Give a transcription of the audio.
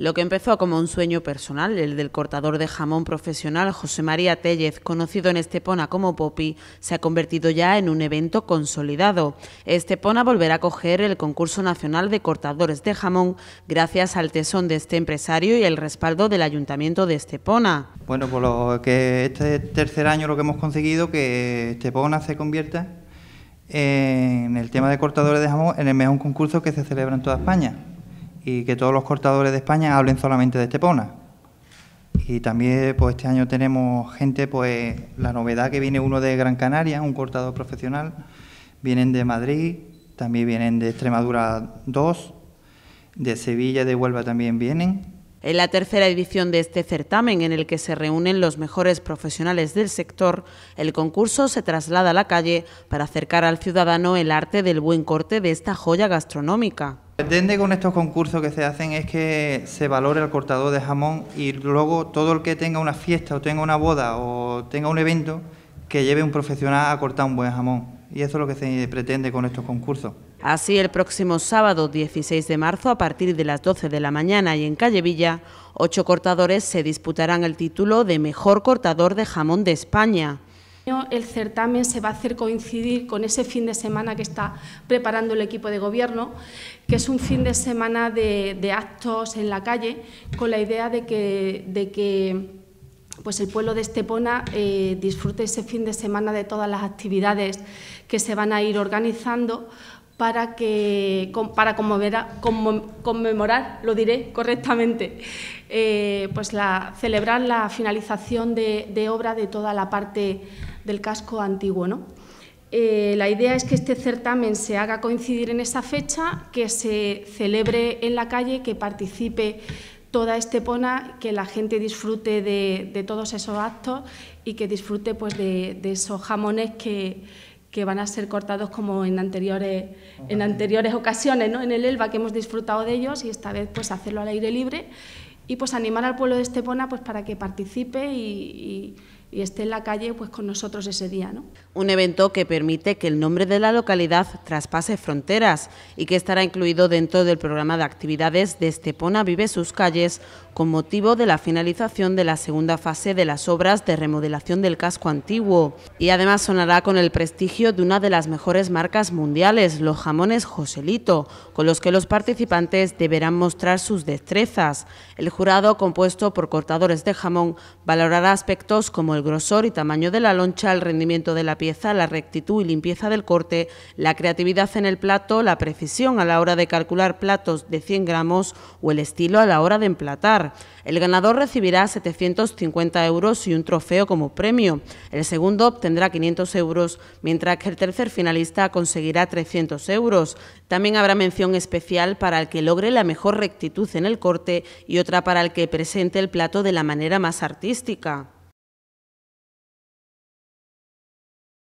Lo que empezó como un sueño personal, el del cortador de jamón profesional José María Tellez, conocido en Estepona como Popi, se ha convertido ya en un evento consolidado. Estepona volverá a coger el concurso nacional de cortadores de jamón gracias al tesón de este empresario y el respaldo del Ayuntamiento de Estepona. Bueno, por pues lo que este tercer año lo que hemos conseguido que Estepona se convierta en el tema de cortadores de jamón en el mejor concurso que se celebra en toda España y que todos los cortadores de España hablen solamente de Estepona. Y también pues este año tenemos gente, pues la novedad que viene uno de Gran Canaria, un cortador profesional, vienen de Madrid, también vienen de Extremadura 2, de Sevilla, de Huelva también vienen. En la tercera edición de este certamen, en el que se reúnen los mejores profesionales del sector, el concurso se traslada a la calle para acercar al ciudadano el arte del buen corte de esta joya gastronómica pretende con estos concursos que se hacen es que se valore el cortador de jamón y luego todo el que tenga una fiesta o tenga una boda o tenga un evento que lleve un profesional a cortar un buen jamón. Y eso es lo que se pretende con estos concursos. Así, el próximo sábado 16 de marzo, a partir de las 12 de la mañana y en Calle Villa, ocho cortadores se disputarán el título de Mejor Cortador de Jamón de España. El certamen se va a hacer coincidir con ese fin de semana que está preparando el equipo de gobierno, que es un fin de semana de, actos en la calle, con la idea de que, de que pues el pueblo de Estepona eh, disfrute ese fin de semana de todas las actividades que se van a ir organizando para, que, conmemorar, lo diré correctamente, eh, pues la, celebrar la finalización de, obra de toda la parte del casco antiguo. ¿no? Eh, la idea es que este certamen se haga coincidir en esa fecha, que se celebre en la calle, que participe toda Estepona, que la gente disfrute de, todos esos actos y que disfrute pues, de esos jamones que, que van a ser cortados como en anteriores, en anteriores ocasiones, ¿no? en el Elba, que hemos disfrutado de ellos y esta vez pues hacerlo al aire libre y pues animar al pueblo de Estepona pues para que participe y y esté en la calle pues con nosotros ese día. ¿no? Un evento que permite que el nombre de la localidad traspase fronteras y que estará incluido dentro del programa de actividades de Estepona Vive sus calles con motivo de la finalización de la segunda fase de las obras de remodelación del casco antiguo y además sonará con el prestigio de una de las mejores marcas mundiales, los jamones Joselito, con los que los participantes deberán mostrar sus destrezas. El jurado, compuesto por cortadores de jamón, valorará aspectos como el el grosor y tamaño de la loncha, el rendimiento de la pieza, la rectitud y limpieza del corte, la creatividad en el plato, la precisión a la hora de calcular platos de 100 gramos o el estilo a la hora de emplatar. El ganador recibirá 750 euros y un trofeo como premio. El segundo obtendrá 500 euros, mientras que el tercer finalista conseguirá 300 euros. También habrá mención especial para el que logre la mejor rectitud en el corte y otra para el que presente el plato de la manera más artística.